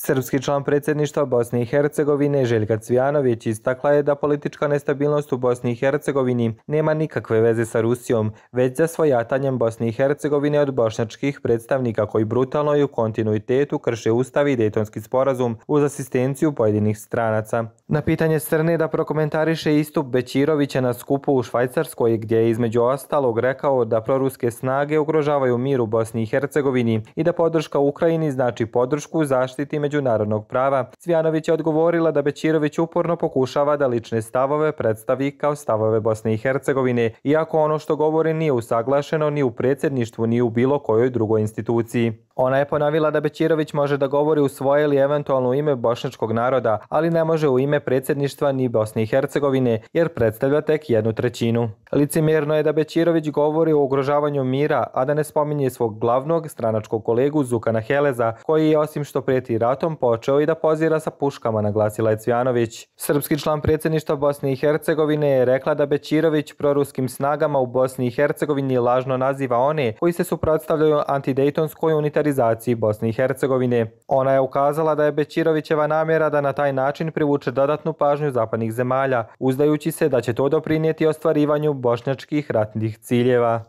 Srpski član predsjedništva Bosne i Hercegovine Željka Cvijanović istakla je da politička nestabilnost u Bosni i Hercegovini nema nikakve veze sa Rusijom, već za svojatanjem Bosne i Hercegovine od bošnjačkih predstavnika koji brutalno i u kontinuitetu krše ustav i dejtonski sporazum uz asistenciju pojedinih stranaca. Na pitanje Srne da prokomentariše istup Bećirovića na skupu u Švajcarskoj, gdje je između ostalog rekao da proruske snage ugrožavaju mir u Bosni i Hercegovini i da podrška Ukrajini znači podršku zaštiti međunarodnog prava. Cvijanović je odgovorila da Bećirović uporno pokušava da lične stavove predstavi kao stavove Bosne i Hercegovine, iako ono što govori nije usaglašeno ni u predsjedništvu ni u bilo kojoj drugoj instituciji. Ona je ponavila da Bećirović može da govori u svoje ili eventualno u ime bošničkog naroda, ali ne može u ime predsjedništva ni Bosne i Hercegovine, jer predstavlja tek jednu trećinu. Licimirno je da Bećirović govori o ugrožavanju mira, a da ne spominje svog glavnog stranačkog kolegu Zukana Heleza, koji je osim što prijeti ratom počeo i da pozira sa puškama, naglasila je Cvjanović. Srpski član predsjedništva Bosne i Hercegovine je rekla da Bećirović proruskim snagama u Bosni i Hercegovini lažno naziva one koji se suprotstavljaju antidejtonskoj unitari militarizaciji Bosne i Hercegovine. Ona je ukazala da je Bećirovićeva namjera da na taj način privuče dodatnu pažnju zapadnih zemalja, uzdajući se da će to doprinijeti ostvarivanju bošnjačkih ratnih ciljeva.